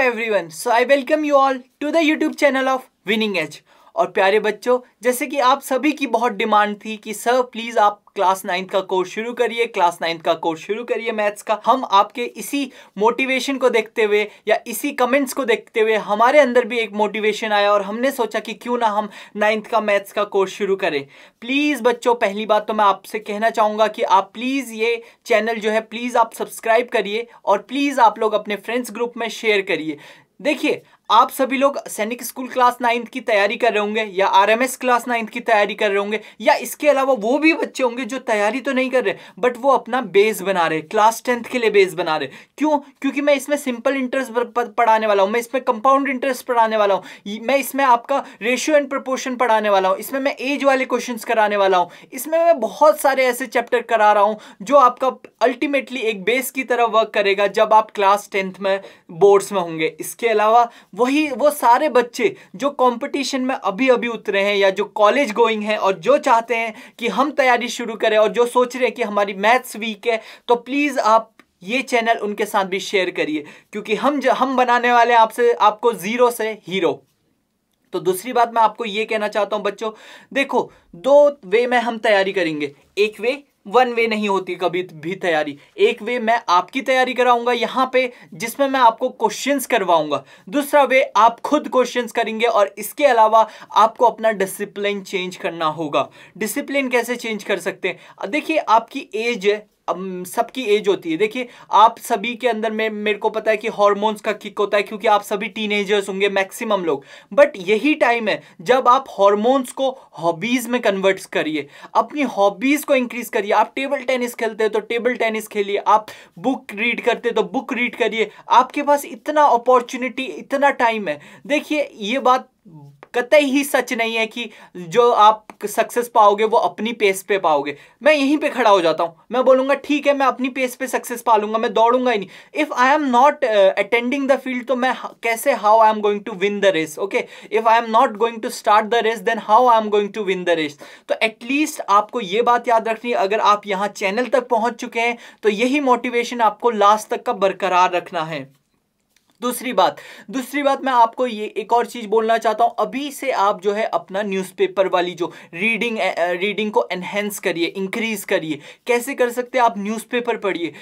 everyone, so I welcome you all to the YouTube channel of Winning Edge. और प्यारे बच्चों जैसे कि आप सभी की बहुत डिमांड थी कि सर प्लीज़ आप क्लास नाइन्थ का कोर्स शुरू करिए क्लास नाइन्थ का कोर्स शुरू करिए मैथ्स का हम आपके इसी मोटिवेशन को देखते हुए या इसी कमेंट्स को देखते हुए हमारे अंदर भी एक मोटिवेशन आया और हमने सोचा कि क्यों ना हम नाइन्थ का मैथ्स का कोर्स शुरू करें प्लीज़ बच्चों पहली बात तो मैं आपसे कहना चाहूँगा कि आप प्लीज़ ये चैनल जो है प्लीज़ आप सब्सक्राइब करिए और प्लीज़ आप लोग अपने फ्रेंड्स ग्रुप में शेयर करिए देखिए आप सभी लोग सैनिक स्कूल क्लास नाइन्थ की तैयारी कर रहे होंगे या आरएमएस क्लास नाइन्थ की तैयारी कर रहे होंगे या इसके अलावा वो भी बच्चे होंगे जो तैयारी तो नहीं कर रहे बट वो अपना बेस बना रहे क्लास टेंथ के लिए बेस बना रहे क्यों क्योंकि मैं इसमें सिंपल इंटरेस्ट पढ़ाने वाला हूँ मैं इसमें कंपाउंड इंटरेस्ट पढ़ाने वाला हूँ मैं इसमें आपका रेशियो एंड प्रपोर्शन पढ़ाने वाला हूँ इसमें मैं एज वाले क्वेश्चन कराने वाला हूँ इसमें मैं बहुत सारे ऐसे चैप्टर करा रहा हूँ जो आपका अल्टीमेटली एक बेस की तरह वर्क करेगा जब आप क्लास टेंथ में बोर्ड्स में होंगे इसके अलावा वही वो सारे बच्चे जो कंपटीशन में अभी अभी उतरे हैं या जो कॉलेज गोइंग हैं और जो चाहते हैं कि हम तैयारी शुरू करें और जो सोच रहे हैं कि हमारी मैथ्स वीक है तो प्लीज़ आप ये चैनल उनके साथ भी शेयर करिए क्योंकि हम हम बनाने वाले हैं आपसे आपको ज़ीरो से हीरो तो दूसरी बात मैं आपको ये कहना चाहता हूँ बच्चों देखो दो वे में हम तैयारी करेंगे एक वे वन वे नहीं होती कभी भी तैयारी एक वे मैं आपकी तैयारी कराऊंगा यहाँ पे जिसमें मैं आपको क्वेश्चंस करवाऊंगा दूसरा वे आप खुद क्वेश्चंस करेंगे और इसके अलावा आपको अपना डिसिप्लिन चेंज करना होगा डिसिप्लिन कैसे चेंज कर सकते हैं देखिए आपकी एज है सबकी एज होती है देखिए आप सभी के अंदर में मेरे को पता है कि हॉर्मोन्स का किक होता है क्योंकि आप सभी टीनेजर्स होंगे मैक्सिमम लोग बट यही टाइम है जब आप हॉर्मोन्स को हॉबीज में कन्वर्ट करिए अपनी हॉबीज को इंक्रीज करिए आप टेबल टेनिस खेलते हैं तो टेबल टेनिस खेलिए आप बुक रीड करते तो बुक रीड करिए आपके पास इतना अपॉर्चुनिटी इतना टाइम है देखिए ये बात कतई ही सच नहीं है कि जो आप सक्सेस पाओगे वो अपनी पेस पे पाओगे मैं यहीं पे खड़ा हो जाता हूँ मैं बोलूँगा ठीक है मैं अपनी पेस पे सक्सेस पा लूँगा मैं दौड़ूंगा ही नहीं if I am not attending the field तो मैं कैसे how I am going to win the race okay if I am not going to start the race then how I am going to win the race तो at least आपको ये बात याद रखनी है अगर आप यहाँ चैनल तक पहुँच चुके हैं तो यही मोटिवेशन आपको लास्ट तक का बरकरार रखना है दूसरी बात दूसरी बात मैं आपको ये एक और चीज़ बोलना चाहता हूँ अभी से आप जो है अपना न्यूज़पेपर वाली जो रीडिंग रीडिंग को एनहेंस करिए इंक्रीज़ करिए कैसे कर सकते हैं आप न्यूज़पेपर पढ़िए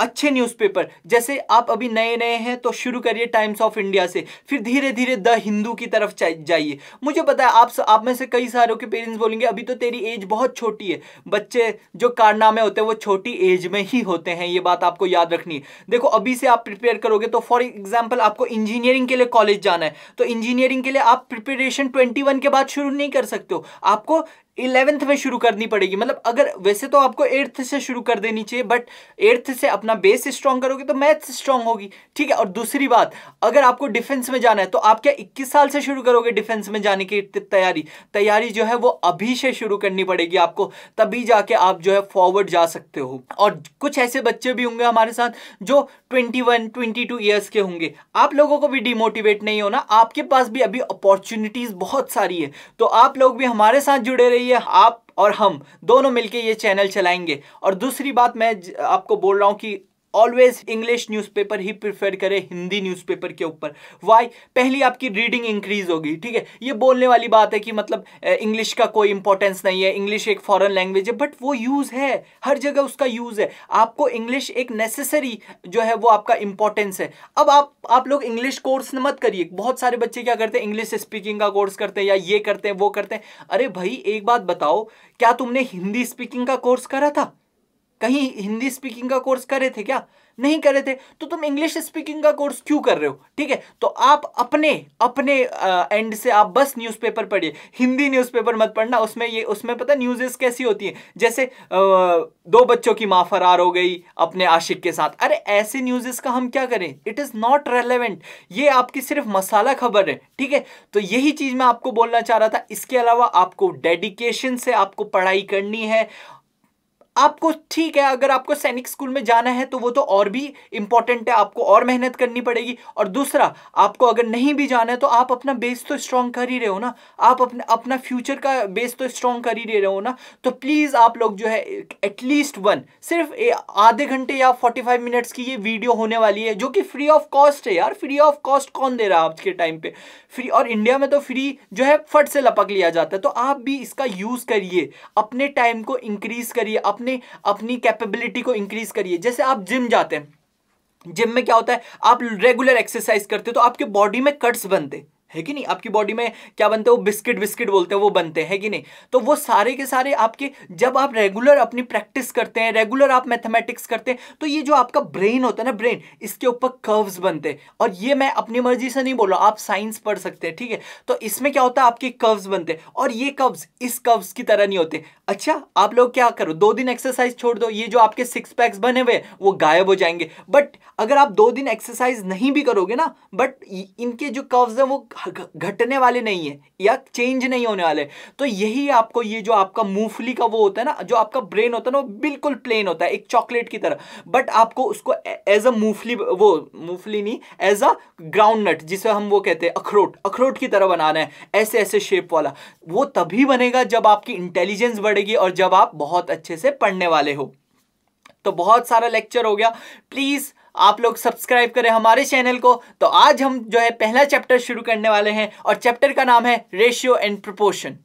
अच्छे न्यूज़पेपर जैसे आप अभी नए नए हैं तो शुरू करिए टाइम्स ऑफ इंडिया से फिर धीरे धीरे द हिंदू की तरफ जाइए मुझे पता है आप स, आप में से कई सारों के पेरेंट्स बोलेंगे अभी तो तेरी एज बहुत छोटी है बच्चे जो कारनामे होते हैं वो छोटी एज में ही होते हैं ये बात आपको याद रखनी है देखो अभी से आप प्रिपेयर करोगे तो फॉर एग्जाम्पल आपको इंजीनियरिंग के लिए कॉलेज जाना है तो इंजीनियरिंग के लिए आप प्रिपेरेशन ट्वेंटी के बाद शुरू नहीं कर सकते हो आपको इलेवेंथ में शुरू करनी पड़ेगी मतलब अगर वैसे तो आपको एट्थ से शुरू कर देनी चाहिए बट एट्थ से अपना बेस स्ट्रांग करोगे तो मैथ्स स्ट्रांग होगी ठीक है और दूसरी बात अगर आपको डिफेंस में जाना है तो आप क्या 21 साल से शुरू करोगे डिफेंस में जाने की तैयारी तैयारी जो है वो अभी से शुरू करनी पड़ेगी आपको तभी जाके आप जो है फॉरवर्ड जा सकते हो और कुछ ऐसे बच्चे भी होंगे हमारे साथ जो twenty one twenty two years के होंगे आप लोगों को भी डिमोटिवेट नहीं होना आपके पास भी अभी अपॉर्चुनिटीज बहुत सारी है तो आप लोग भी हमारे साथ जुड़े रहिए लिए आप और हम दोनों मिलके ये चैनल चलाएंगे और दूसरी बात मैं आपको बोल रहा हूँ कि ऑलवेज इंग्लिश न्यूज़पेपर ही प्रिफर करें हिंदी न्यूज़पेपर के ऊपर वाई पहली आपकी रीडिंग इंक्रीज होगी ठीक है ये बोलने वाली बात है कि मतलब इंग्लिश का कोई इंपॉर्टेंस नहीं है इंग्लिश एक फॉरेन लैंग्वेज है बट वो यूज़ है हर जगह उसका यूज़ है आपको इंग्लिश एक नेसेसरी जो है वो आपका इंपॉर्टेंस है अब आप आप लोग इंग्लिश कोर्स मत करिए बहुत सारे बच्चे क्या करते हैं इंग्लिश स्पीकिंग का कोर्स करते हैं या ये करते हैं वो करते हैं अरे भाई एक बात बताओ क्या तुमने हिंदी स्पीकिंग का कोर्स करा था कहीं हिंदी स्पीकिंग का कोर्स करे थे क्या नहीं करे थे तो तुम इंग्लिश स्पीकिंग का कोर्स क्यों कर रहे हो ठीक है तो आप अपने अपने आ, एंड से आप बस न्यूज़पेपर पढ़िए हिंदी न्यूज़पेपर मत पढ़ना उसमें ये उसमें पता न्यूज़ेस कैसी होती हैं जैसे आ, दो बच्चों की माँ फरार हो गई अपने आशिक के साथ अरे ऐसे न्यूज़ेस का हम क्या करें इट इज़ नॉट रेलिवेंट ये आपकी सिर्फ मसाला खबर है ठीक है तो यही चीज़ मैं आपको बोलना चाह रहा था इसके अलावा आपको डेडिकेशन से आपको पढ़ाई करनी है आपको ठीक है अगर आपको सैनिक स्कूल में जाना है तो वो तो और भी इंपॉर्टेंट है आपको और मेहनत करनी पड़ेगी और दूसरा आपको अगर नहीं भी जाना है तो आप अपना बेस तो स्ट्रॉन्ग कर ही रहे हो ना आप अपने अपना फ्यूचर का बेस तो स्ट्रॉन्ग कर ही रहे हो ना तो प्लीज़ आप लोग जो है एटलीस्ट वन सिर्फ आधे घंटे या फोर्टी फाइव मिनट्स की ये वीडियो होने वाली है जो कि फ्री ऑफ कॉस्ट है यार फ्री ऑफ कॉस्ट कौन दे रहा है आज के टाइम पे फ्री और इंडिया में तो फ्री जो है फट से लपक लिया जाता है तो आप भी इसका यूज़ करिए अपने टाइम को इंक्रीज करिए अपने आपने अपनी कैपेबिलिटी को इंक्रीज करिए जैसे आप जिम जाते हैं जिम में क्या होता है आप रेगुलर एक्सरसाइज करते हो तो आपके बॉडी में कट्स बनते है कि नहीं आपकी बॉडी में क्या बनते हैं वो बिस्किट बिस्किट बोलते हैं वो बनते हैं कि नहीं तो वो सारे के सारे आपके जब आप रेगुलर अपनी प्रैक्टिस करते हैं रेगुलर आप मैथमेटिक्स करते हैं तो ये जो आपका ब्रेन होता है ना ब्रेन इसके ऊपर कर्व्स बनते हैं और ये मैं अपनी मर्जी से नहीं बोल रहा आप साइंस पढ़ सकते हैं ठीक है तो इसमें क्या होता है आपके कर्व्स बनते हैं और ये कर्व्स इस कर्व्स की तरह नहीं होते अच्छा आप लोग क्या करो दो दिन एक्सरसाइज छोड़ दो ये जो आपके सिक्स पैक्स बने हुए वो गायब हो जाएंगे बट अगर आप दो दिन एक्सरसाइज नहीं भी करोगे ना बट इनके जो कर्व्स हैं वो घटने वाले नहीं है या चेंज नहीं होने वाले तो यही आपको ये जो आपका मूंगफली का वो होता है ना जो आपका ब्रेन होता है ना वो बिल्कुल प्लेन होता है एक चॉकलेट की तरह बट आपको उसको एज अ मूंगफली वो मूंगफली नहीं एज अ ग्राउंड नट जिसे हम वो कहते हैं अखरोट अखरोट की तरह बनाना है ऐसे ऐसे शेप वाला वो तभी बनेगा जब आपकी इंटेलिजेंस बढ़ेगी और जब आप बहुत अच्छे से पढ़ने वाले हो तो बहुत सारा लेक्चर हो गया प्लीज़ आप लोग सब्सक्राइब करें हमारे चैनल को तो आज हम जो है पहला चैप्टर शुरू करने वाले हैं और चैप्टर का नाम है रेशियो एंड प्रपोर्शन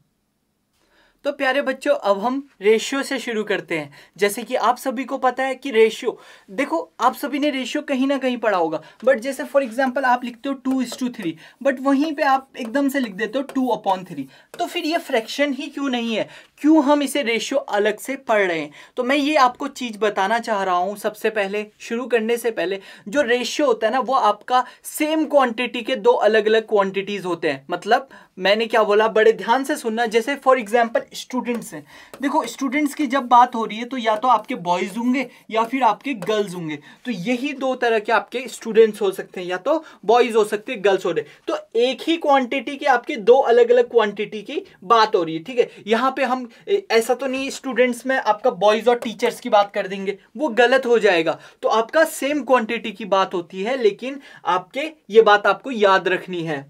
तो प्यारे बच्चों अब हम रेशियो से शुरू करते हैं जैसे कि आप सभी को पता है कि रेशियो देखो आप सभी ने रेशियो कहीं ना कहीं पढ़ा होगा बट जैसे फॉर एग्जांपल आप लिखते हो two is to three but वहीं पे आप एकदम से लिख देते हो टू अपॉन थ्री तो फिर ये फ्रैक्शन ही क्यों नहीं है क्यों हम इसे रेशियो अलग से पढ़ रहे हैं तो मैं ये आपको चीज़ बताना चाह रहा हूँ सबसे पहले शुरू करने से पहले जो रेशियो होता है ना वो आपका सेम क्वांटिटी के दो अलग अलग क्वांटिटीज़ होते हैं मतलब मैंने क्या बोला बड़े ध्यान से सुनना जैसे फॉर एग्जाम्पल स्टूडेंट्स हैं देखो स्टूडेंट्स की जब बात हो रही है तो या तो आपके बॉयज़ होंगे या फिर आपके गर्ल्स होंगे तो यही दो तरह के आपके स्टूडेंट्स हो सकते हैं या तो बॉयज़ हो सकते हैं गर्ल्स हो रहे तो एक ही क्वांटिटी के आपके दो अलग अलग क्वांटिटी की बात हो रही है ठीक है यहाँ पे हम ऐसा तो नहीं स्टूडेंट्स में आपका बॉयज़ और टीचर्स की बात कर देंगे वो गलत हो जाएगा तो आपका सेम क्वांटिटी की बात होती है लेकिन आपके ये बात आपको याद रखनी है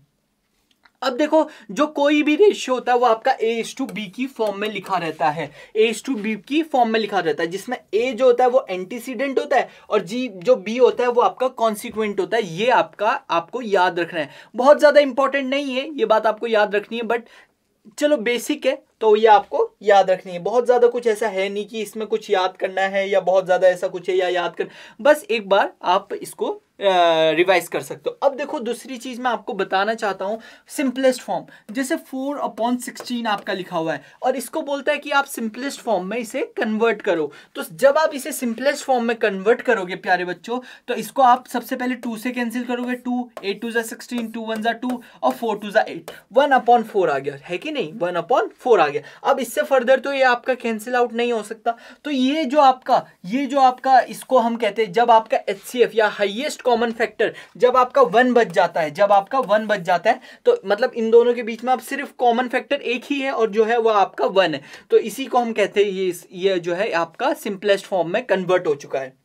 अब देखो जो कोई भी रेशियो होता है वो आपका ए एस टू बी की फॉर्म में लिखा रहता है ए एस टू बी की फॉर्म में लिखा रहता है जिसमें ए जो होता है वो एंटीसीडेंट होता है और जी जो बी होता है वो आपका कॉन्सिक्वेंट होता है ये आपका आपको याद रखना है बहुत ज़्यादा इंपॉर्टेंट नहीं है ये बात आपको याद रखनी है बट चलो बेसिक है तो ये आपको याद रखनी है बहुत ज़्यादा कुछ ऐसा है नहीं कि इसमें कुछ याद करना है या बहुत ज़्यादा ऐसा कुछ है या याद कर बस एक बार आप इसको रिवाइज कर सकते हो अब देखो दूसरी चीज़ मैं आपको बताना चाहता हूँ सिंपलेस्ट फॉर्म जैसे फोर अपॉन सिक्सटीन आपका लिखा हुआ है और इसको बोलता है कि आप सिंपलेस्ट फॉर्म में इसे कन्वर्ट करो तो जब आप इसे सिंपलेस्ट फॉर्म में कन्वर्ट करोगे प्यारे बच्चों तो इसको आप सबसे पहले टू से कैंसिल करोगे टू एट टू ज़ा सिक्सटीन टू वन ज़ा टू और फोर टू ज़ा एट वन अपॉन फोर आ गया है कि नहीं वन अपॉन फोर आ गया अब इससे फर्दर तो ये आपका कैंसिल आउट नहीं हो सकता तो ये जो आपका ये जो आपका इसको हम कहते हैं जब आपका एच या हाइएस्ट कॉमन फैक्टर जब आपका वन बच जाता है जब आपका वन बच जाता है तो मतलब इन दोनों के बीच में आप सिर्फ कॉमन फैक्टर एक ही है और जो है वह आपका वन है तो इसी को हम कहते हैं ये ये जो है आपका सिंपलेस्ट फॉर्म में कन्वर्ट हो चुका है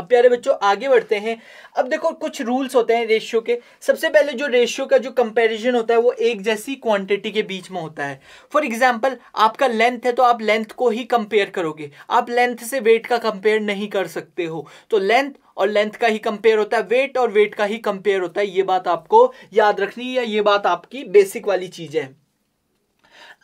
अब प्यारे बच्चों आगे बढ़ते हैं अब देखो कुछ रूल्स होते हैं रेशियो के सबसे पहले जो रेशियो का जो कंपैरिजन होता है वो एक जैसी क्वांटिटी के बीच में होता है फॉर एग्जांपल आपका लेंथ है तो आप लेंथ को ही कंपेयर करोगे आप लेंथ से वेट का कंपेयर नहीं कर सकते हो तो लेंथ और लेंथ का ही कंपेयर होता है वेट और वेट का ही कंपेयर होता है ये बात आपको याद रखनी है ये बात आपकी बेसिक वाली चीज है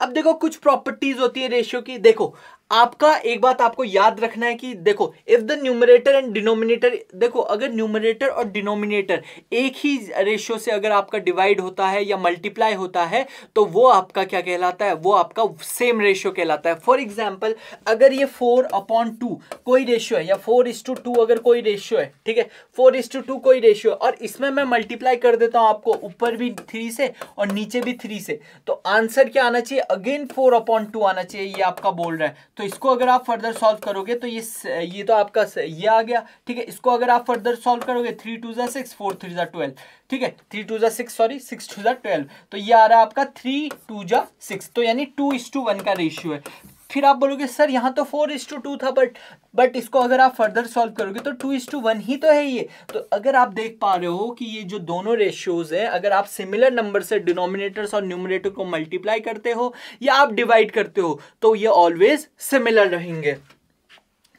अब देखो कुछ प्रॉपर्टीज होती है रेशियो की देखो आपका एक बात आपको याद रखना है कि देखो if the numerator and denominator देखो अगर न्यूमरेटर और डिनोमिनेटर एक ही रेशियो से अगर आपका डिवाइड होता है या मल्टीप्लाई होता है तो वो आपका क्या कहलाता है वो आपका सेम रेशियो कहलाता है फॉर एग्जाम्पल अगर ये फोर अपॉन टू कोई रेशियो है या फोर इस टू टू अगर कोई रेशियो है ठीक है फोर इस टू टू कोई रेशियो है और इसमें मैं मल्टीप्लाई कर देता हूँ आपको ऊपर भी थ्री से और नीचे भी थ्री से तो आंसर क्या आना चाहिए अगेन फोर अपॉन टू आना चाहिए ये आपका बोल रहा है तो इसको अगर आप फर्दर सॉल्व करोगे तो ये ये तो आपका ये आ गया ठीक है इसको अगर आप फर्दर सॉल्व करोगे थ्री टू ज़ा सिक्स फोर थ्री ज़ा ट्वेल्व ठीक है थ्री टू ज़ा सिक्स सॉरी सिक्स टू ज़ा ट्वेल्व तो ये आ रहा है आपका थ्री टू ज़ा सिक्स तो यानी टू इस टू वन का रेशियो है फिर आप बोलोगे सर यहाँ तो फोर इज टू टू था बट बट इसको अगर आप फर्दर सॉल्व करोगे तो टू इज टू वन ही तो है ये तो अगर आप देख पा रहे हो कि ये जो दोनों रेशियोज हैं अगर आप सिमिलर नंबर से डिनोमिनेटर्स और न्यूमिनेटर को मल्टीप्लाई करते हो या आप डिवाइड करते हो तो ये ऑलवेज सिमिलर रहेंगे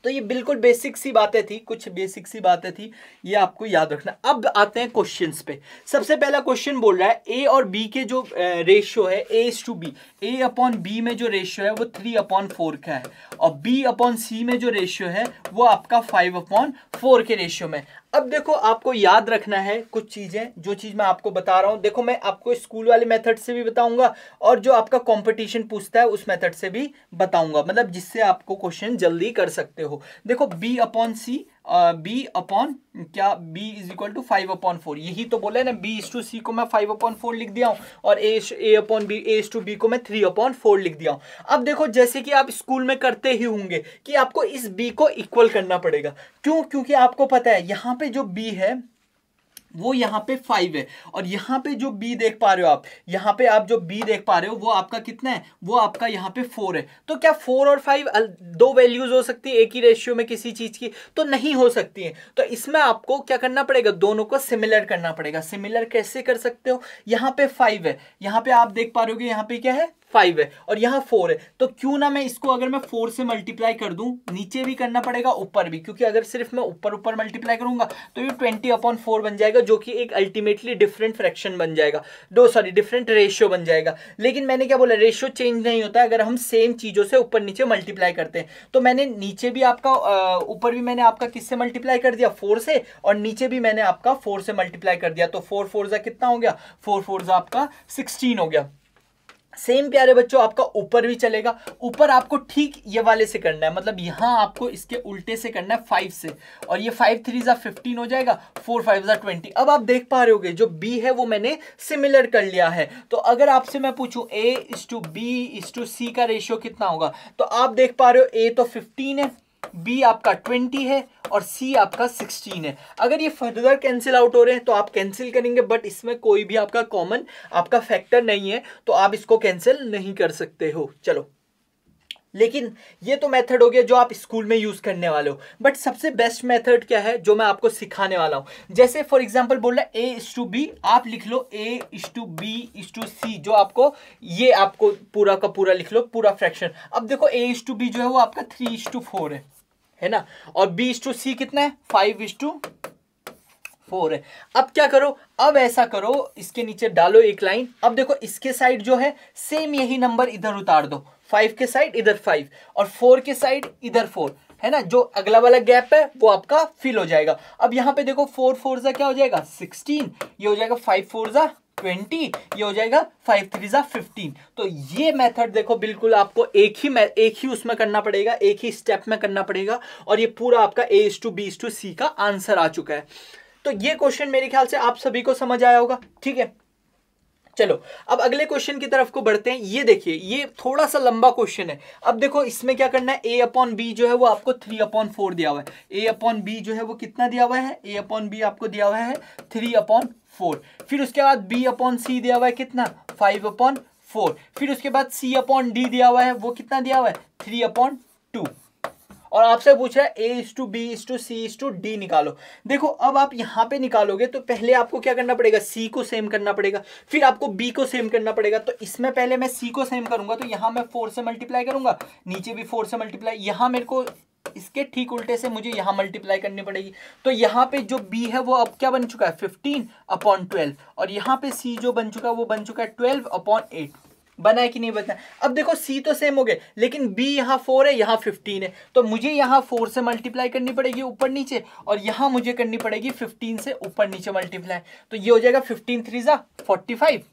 तो ये बिल्कुल बेसिक सी बातें थी कुछ बेसिक सी बातें थी ये आपको याद रखना अब आते हैं क्वेश्चंस पे सबसे पहला क्वेश्चन बोल रहा है ए और बी के जो रेशियो है A is to B A upon B में जो रेशियो है वो थ्री अपॉन फोर का है और बी अपॉन सी में जो रेशियो है वो आपका फाइव अपॉन फोर के रेशियो में अब देखो आपको याद रखना है कुछ चीज़ें जो चीज़ मैं आपको बता रहा हूं देखो मैं आपको स्कूल वाले मेथड से भी बताऊंगा और जो आपका कंपटीशन पूछता है उस मेथड से भी बताऊंगा मतलब जिससे आपको क्वेश्चन जल्दी कर सकते हो देखो B upon C B upon क्या B is equal to five upon four यही तो बोला है ना बी इज टू सी को मैं फाइव अपॉन फोर लिख दिया हूं और A A upon B A to B को मैं थ्री अपॉन फोर लिख दिया हूँ अब देखो जैसे कि आप स्कूल में करते ही होंगे कि आपको इस बी को इक्वल करना पड़ेगा क्यों क्योंकि आपको पता है यहाँ पे जो बी है वो यहाँ पे फाइव है और यहाँ पे जो बी देख पा रहे हो आप यहाँ पे आप जो बी देख पा रहे हो वो आपका कितना है वो आपका यहाँ पे फोर है तो क्या फोर और फाइव दो वैल्यूज हो सकती है एक ही रेशियो में किसी चीज की तो नहीं हो सकती है तो इसमें आपको क्या करना पड़ेगा दोनों को सिमिलर करना पड़ेगा सिमिलर कैसे कर सकते हो यहाँ पे फाइव है यहाँ पे आप देख पा रहे हो यहाँ पे क्या है फाइव है और यहाँ फोर है तो क्यों ना मैं इसको अगर मैं फोर से मल्टीप्लाई कर दूं नीचे भी करना पड़ेगा ऊपर भी क्योंकि अगर सिर्फ मैं ऊपर ऊपर मल्टीप्लाई करूंगा तो ये ट्वेंटी अपॉन फोर बन जाएगा जो कि एक अल्टीमेटली डिफरेंट फ्रैक्शन बन जाएगा दो सॉरी डिफरेंट रेशियो बन जाएगा लेकिन मैंने क्या बोला रेशियो चेंज नहीं होता अगर हम सेम चीज़ों से ऊपर नीचे मल्टीप्लाई करते हैं तो मैंने नीचे भी आपका ऊपर भी मैंने आपका किससे मल्टीप्लाई कर दिया फोर से और नीचे भी मैंने आपका फोर से मल्टीप्लाई कर दिया तो फोर फोर कितना हो गया फोर फोर आपका सिक्सटीन हो गया सेम प्यारे बच्चों आपका ऊपर भी चलेगा ऊपर आपको ठीक ये वाले से करना है मतलब यहाँ आपको इसके उल्टे से करना है फाइव से और ये फाइव थ्री ज़ा फिफ्टीन हो जाएगा फोर फाइव ज़ा ट्वेंटी अब आप देख पा रहे होगे जो बी है वो मैंने सिमिलर कर लिया है तो अगर आपसे मैं पूछूँ A is to B is to C का रेशियो कितना होगा तो आप देख पा रहे हो ए तो फिफ्टीन है बी आपका ट्वेंटी है और सी आपका सिक्सटीन है अगर ये फर्दर कैंसिल आउट हो रहे हैं तो आप कैंसिल करेंगे बट इसमें कोई भी आपका कॉमन आपका फैक्टर नहीं है तो आप इसको कैंसिल नहीं कर सकते हो चलो लेकिन ये तो मेथड हो गया जो आप स्कूल में यूज़ करने वाले हो बट सबसे बेस्ट मेथड क्या है जो मैं आपको सिखाने वाला हूं जैसे फॉर एग्जांपल बोल रहा है ए इस टू बी आप लिख लो A is to B is to C जो आपको ये आपको पूरा का पूरा लिख लो पूरा फ्रैक्शन अब देखो ए इस टू बी जो है वो आपका थ्री इस टू फोर है है ना और बी इस टू सी कितना है फाइव इस टू फोर है अब क्या करो अब ऐसा करो इसके नीचे डालो एक लाइन अब देखो इसके साइड जो है सेम यही नंबर इधर उतार दो फाइव के साइड इधर फाइव और फोर के साइड इधर फोर है ना जो अगला वाला गैप है वो आपका फिल हो जाएगा अब यहाँ पे देखो फोर फोर जा क्या हो जाएगा सिक्सटीन ये हो जाएगा फाइव फोर जा ट्वेंटी ये हो जाएगा फाइव थ्री जा फिफ्टीन तो ये मेथड देखो बिल्कुल आपको एक ही एक ही उसमें करना पड़ेगा एक ही स्टेप में करना पड़ेगा और ये पूरा आपका A to B to C का आंसर आ चुका है तो ये क्वेश्चन मेरे ख्याल से आप सभी को समझ आया होगा ठीक है चलो अब अगले क्वेश्चन की तरफ को बढ़ते हैं ये देखिए ये थोड़ा सा लंबा क्वेश्चन है अब देखो इसमें क्या करना है ए अपॉन बी जो है वो आपको थ्री अपॉन फोर दिया हुआ है ए अपॉन बी जो है वो कितना दिया हुआ है ए अपॉन बी आपको दिया हुआ है थ्री अपॉन फोर फिर उसके बाद बी अपॉन सी दिया हुआ है कितना फाइव अपॉन फोर फिर उसके बाद सी अपॉन डी दिया हुआ है वो कितना दिया हुआ है थ्री अपॉन टू और आपसे पूछा है A is to B is to C is to D निकालो देखो अब आप यहाँ पे निकालोगे तो पहले आपको क्या करना पड़ेगा सी को सेम करना पड़ेगा फिर आपको बी को सेम करना पड़ेगा तो इसमें पहले मैं सी को सेम करूंगा तो यहाँ मैं फोर से मल्टीप्लाई करूंगा नीचे भी फोर से मल्टीप्लाई यहाँ मेरे को इसके ठीक उल्टे से मुझे यहाँ मल्टीप्लाई करनी पड़ेगी तो यहाँ पे जो बी है वो अब क्या बन चुका है फिफ्टीन अपॉन ट्वेल्व और यहाँ पे सी जो बन चुका है वो बन चुका है ट्वेल्व अपॉन एट बना है कि नहीं बना अब देखो सी तो सेम हो गए लेकिन बी यहाँ फोर है यहाँ फिफ्टीन है तो मुझे यहाँ फोर से मल्टीप्लाई करनी पड़ेगी ऊपर नीचे और यहाँ मुझे करनी पड़ेगी फिफ्टीन से ऊपर नीचे मल्टीप्लाई तो ये हो जाएगा फिफ्टीन थ्री ज़ा फोर्टी फाइव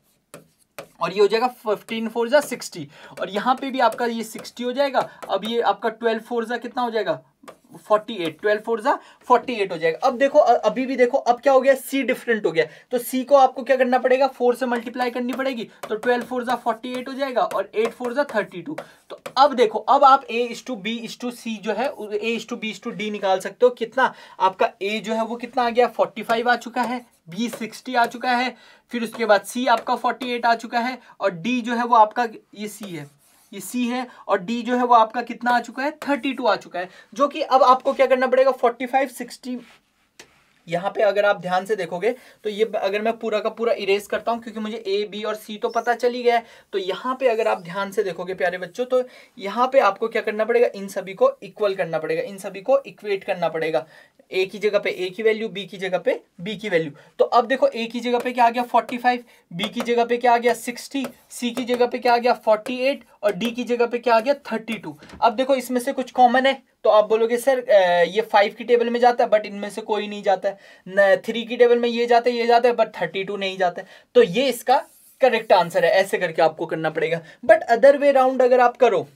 और ये हो जाएगा फिफ्टीन फोर ज़ा सिक्सटी और यहाँ पे भी आपका ये सिक्सटी हो जाएगा अब ये आपका ट्वेल्व फोर ज़ा कितना हो जाएगा फोर्टी एट ट्वेल्व फोर जा फोर्टी एट हो जाएगा अब देखो अभी भी देखो अब क्या हो गया सी डिफरेंट हो गया तो सी को आपको क्या करना पड़ेगा फोर से मल्टीप्लाई करनी पड़ेगी तो ट्वेल्व फोर जा फोर्टी एट हो जाएगा और एट फोर जा थर्टी टू तो अब देखो अब आप A is to B is to C जो है A is to B is to D निकाल सकते हो कितना आपका ए जो है वो कितना आ गया फोर्टी फाइव आ चुका है बी सिक्सटी आ चुका है फिर उसके बाद सी आपका फोर्टी एट आ चुका है और डी जो है वो आपका ये सी है ये सी है और डी जो है वो आपका कितना आ चुका है थर्टी टू आ चुका है जो कि अब आपको क्या करना पड़ेगा फोर्टी फाइव सिक्सटी यहाँ पे अगर आप ध्यान से देखोगे तो ये अगर मैं पूरा का पूरा इरेज करता हूँ क्योंकि मुझे ए बी और सी तो पता चली गया है तो यहाँ पे अगर आप ध्यान से देखोगे प्यारे बच्चों तो यहाँ पे आपको क्या करना पड़ेगा इन सभी को इक्वल करना पड़ेगा इन सभी को इक्वेट करना पड़ेगा ए की जगह पे ए की वैल्यू बी की जगह पे बी की वैल्यू तो अब देखो ए की जगह पे क्या आ गया फाइव बी की जगह पे क्या आ गया सिक्सटी सी की जगह पे क्या आ गया एट और डी की जगह पे क्या आ गया थर्टी टू अब देखो इसमें से कुछ कॉमन है तो आप बोलोगे सर ये फाइव की टेबल में जाता है बट इनमें से कोई नहीं जाता है थ्री की टेबल में ये जाता है ये जाता है बट थर्टी टू नहीं जाता है तो ये इसका करेक्ट आंसर है ऐसे करके आपको करना पड़ेगा बट अदर वे राउंड अगर आप करो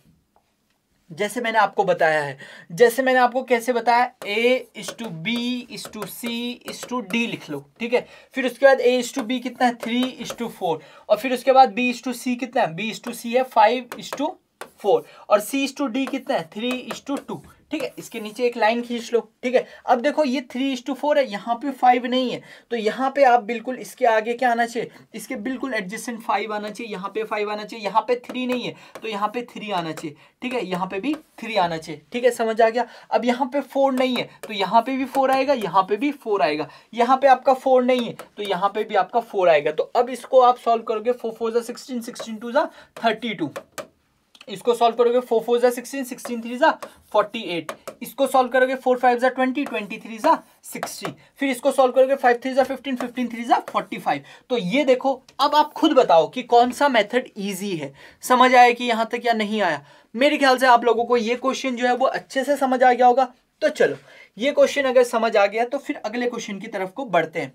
जैसे मैंने आपको बताया है जैसे मैंने आपको कैसे बताया A is to B is to C is to D लिख लो ठीक है फिर उसके बाद ए इस टू बी कितना है थ्री इस टू फोर और फिर उसके बाद बी इस टू सी कितना है बी इस टू सी है फाइव इस टू फोर और सी इस टू डी कितना है थ्री इस टू टू ठीक है इसके नीचे एक लाइन खींच लो ठीक है अब देखो ये थ्री इज टू फोर है यहाँ पे फाइव नहीं है तो यहाँ पे आप बिल्कुल इसके आगे क्या आना चाहिए इसके बिल्कुल एडजस्टेंट फाइव आना चाहिए यहाँ पे फाइव आना चाहिए यहाँ पे थ्री नहीं है तो यहाँ पे थ्री आना चाहिए ठीक है यहाँ पे भी थ्री आना चाहिए ठीक है समझ आ गया अब यहाँ पे फोर नहीं है तो यहाँ पे भी फोर आएगा यहाँ पे भी फोर आएगा यहाँ पे आपका फोर नहीं है तो यहाँ पे भी आपका फोर आएगा तो अब इसको आप सॉल्व करोगे फोर फोर जा सिक्सटीन सिक्सटीन टू जा थर्टी टू इसको सॉल्व करोगे फोर फोर जा सिक्सटीन सिक्सटीन थ्री जा फोर्टी एट इसको सॉल्व करोगे फोर फाइव जा ट्वेंटी ट्वेंटी थ्री जा सिक्सटी फिर इसको सॉल्व करोगे फाइव थ्री जा फिफ्टीन फिफ्टीन थ्री जा फोर्टी फाइव तो ये देखो अब आप खुद बताओ कि कौन सा मेथड इजी है समझ आया कि यहाँ तक या नहीं आया मेरे ख्याल से आप लोगों को ये क्वेश्चन जो है वो अच्छे से समझ आ गया होगा तो चलो ये क्वेश्चन अगर समझ आ गया तो फिर अगले क्वेश्चन की तरफ को बढ़ते हैं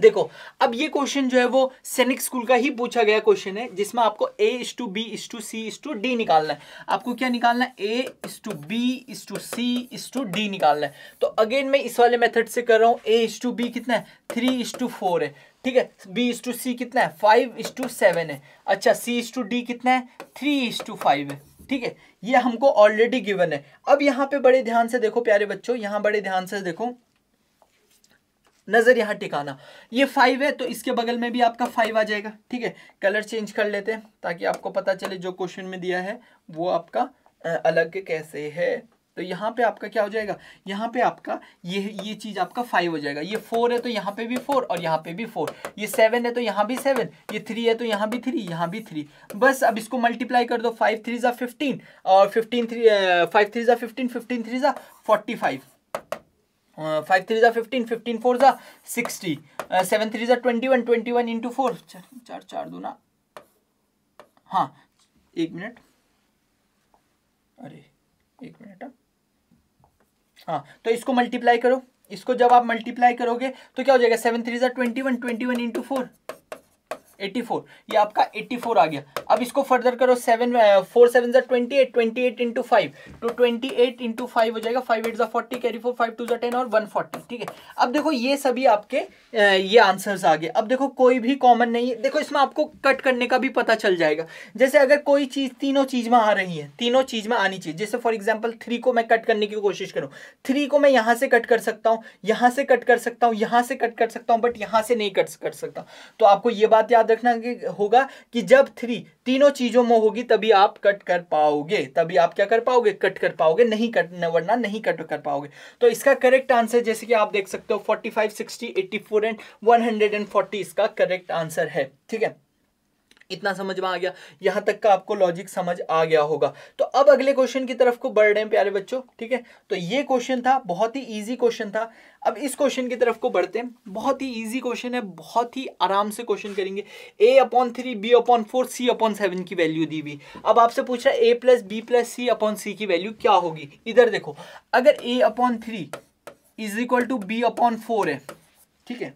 देखो अब ये क्वेश्चन जो है वो सैनिक स्कूल का ही पूछा गया क्वेश्चन है जिसमें आपको A is to B is to C is to D निकालना है आपको क्या निकालना है A is to B is to C is to D निकालना है तो अगेन मैं इस वाले मेथड से कर रहा हूँ ए इस टू बी कितना है थ्री इस टू फोर है ठीक है बी इस टू सी कितना है फाइव इस टू सेवन है अच्छा सी इस टू डी कितना है थ्री इस टू फाइव है ठीक है ये हमको ऑलरेडी गिवन है अब यहाँ पे बड़े ध्यान से देखो प्यारे बच्चों यहाँ बड़े ध्यान से देखो नज़र यहाँ टिकाना ये फाइव है तो इसके बगल में भी आपका फाइव आ जाएगा ठीक है कलर चेंज कर लेते हैं ताकि आपको पता चले जो क्वेश्चन में दिया है वो आपका अलग कैसे है तो यहाँ पे आपका क्या हो जाएगा यहाँ पे आपका ये ये चीज़ आपका फाइव हो जाएगा ये फोर है तो यहाँ पे भी फोर और यहाँ पे भी फोर ये सेवन है तो यहाँ भी सेवन ये थ्री है तो यहाँ भी थ्री यहाँ भी थ्री बस अब इसको मल्टीप्लाई कर दो फाइव थ्री ज़ा फिफ्टीन और फिफ्टीन थ्री फाइव थ्री ज़ा फिफ्टीन फिफ्टीन थ्री ज़ा फोर्टी फाइव फाइव थ्री ज़ा फिफ्टीन फिफ्टीन फोर ज़ा सिक्सटी सेवन थ्री ज़ा twenty one twenty one into four चार चार दूना हाँ एक मिनट अरे एक मिनट हाँ, हाँ तो इसको मल्टीप्लाई करो इसको जब आप मल्टीप्लाई करोगे तो क्या हो जाएगा सेवन थ्री ज़ा twenty one twenty one into four eighty four ये आपका एट्टी फोर आ गया अब इसको फर्दर करो सेवन फोर सेवन जै twenty eight twenty eight into five तो ट्वेंटी एट इंटू फाइव हो जाएगा फाइव एट जो forty carry four five two जो टेन और वन फोर्टी ठीक है अब देखो ये सभी आपके uh, ये आंसर्स आ गए अब देखो कोई भी कॉमन नहीं है देखो इसमें आपको कट करने का भी पता चल जाएगा जैसे अगर कोई चीज़ तीनों चीज़ में आ रही है तीनों चीज़ में आनी चाहिए जैसे फॉर एग्जाम्पल थ्री को मैं कट करने की कोशिश करूँ थ्री को मैं यहाँ से कट कर सकता हूँ यहाँ से कट कर सकता हूँ यहाँ से कट कर सकता हूँ बट यहाँ से नहीं कट कर सकता तो आपको ये बात याद रखना होगा कि जब थ्री तीनों चीज़ों में होगी तभी आप कट कर पाओगे तभी आप क्या कर पाओगे कट कर पाओगे नहीं कट वरना नहीं कट कर पाओगे तो इसका करेक्ट आंसर जैसे कि आप देख सकते हो forty five sixty eighty four and one hundred and forty इसका करेक्ट आंसर है ठीक है इतना समझ में आ गया यहां तक का आपको लॉजिक समझ आ गया होगा तो अब अगले क्वेश्चन की तरफ को बढ़ रहे हैं प्यारे बच्चों ठीक है तो ये क्वेश्चन था बहुत ही इजी क्वेश्चन था अब इस क्वेश्चन की तरफ को बढ़ते हैं बहुत ही इजी क्वेश्चन है बहुत ही आराम से क्वेश्चन करेंगे A upon three B upon four C upon seven की वैल्यू दी हुई अब आपसे पूछ रहा है A plus B plus C upon C की वैल्यू क्या होगी इधर देखो अगर A upon three is equal to B upon four है ठीक है